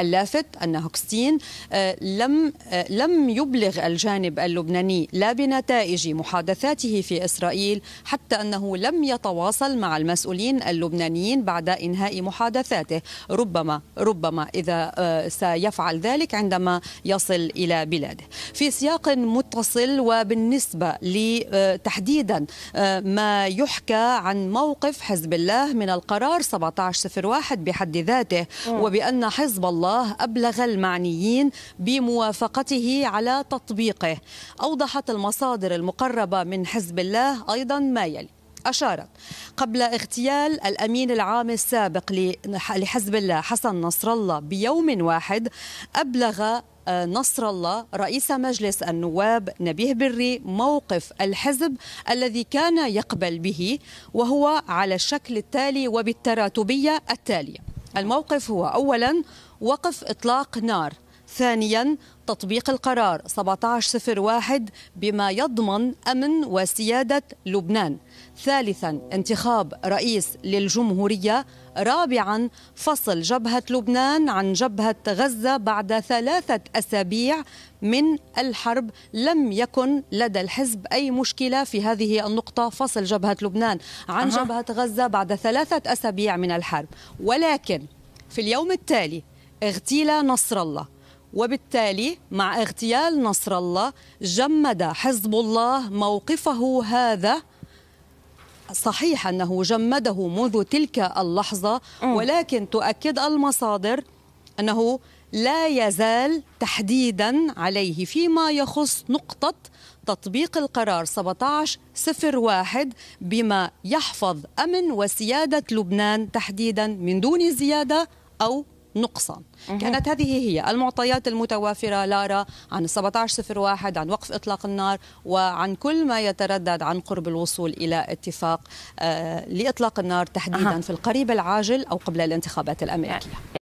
اللافت أن هوكستين آه، لم آه، لم يبلغ الجانب اللبناني لا بنتائج محادثاته في إسرائيل حتى أنه لم يتواصل مع المسؤولين اللبنانيين بعد إنهاء محادثاته ربما ربما إذا آه، سيفعل ذلك عندما يصل إلى بلاده في سياق متصل وبالنسبة لتحديدا ما يحكى عن موقف حزب الله من القرار 1701 بحد ذاته وبأن حزب الله الله أبلغ المعنيين بموافقته على تطبيقه أوضحت المصادر المقربة من حزب الله أيضا ما يلي أشارت قبل اغتيال الأمين العام السابق لحزب الله حسن نصر الله بيوم واحد أبلغ آه، نصر الله رئيس مجلس النواب نبيه بري موقف الحزب الذي كان يقبل به وهو على الشكل التالي وبالتراتبية التالية الموقف هو أولا وقف إطلاق نار ثانيا تطبيق القرار 1701 بما يضمن أمن وسيادة لبنان ثالثا انتخاب رئيس للجمهورية رابعا فصل جبهة لبنان عن جبهة غزة بعد ثلاثة أسابيع من الحرب لم يكن لدى الحزب أي مشكلة في هذه النقطة فصل جبهة لبنان عن أه. جبهة غزة بعد ثلاثة أسابيع من الحرب ولكن في اليوم التالي اغتيل نصر الله وبالتالي مع اغتيال نصر الله جمد حزب الله موقفه هذا صحيح انه جمده منذ تلك اللحظه ولكن تؤكد المصادر انه لا يزال تحديدا عليه فيما يخص نقطه تطبيق القرار 1701 بما يحفظ امن وسياده لبنان تحديدا من دون زياده او نقصا كانت هذه هي المعطيات المتوافرة لارا عن 1701 عن وقف إطلاق النار وعن كل ما يتردد عن قرب الوصول إلى اتفاق آه، لإطلاق النار تحديدا في القريب العاجل أو قبل الانتخابات الأمريكية نعم.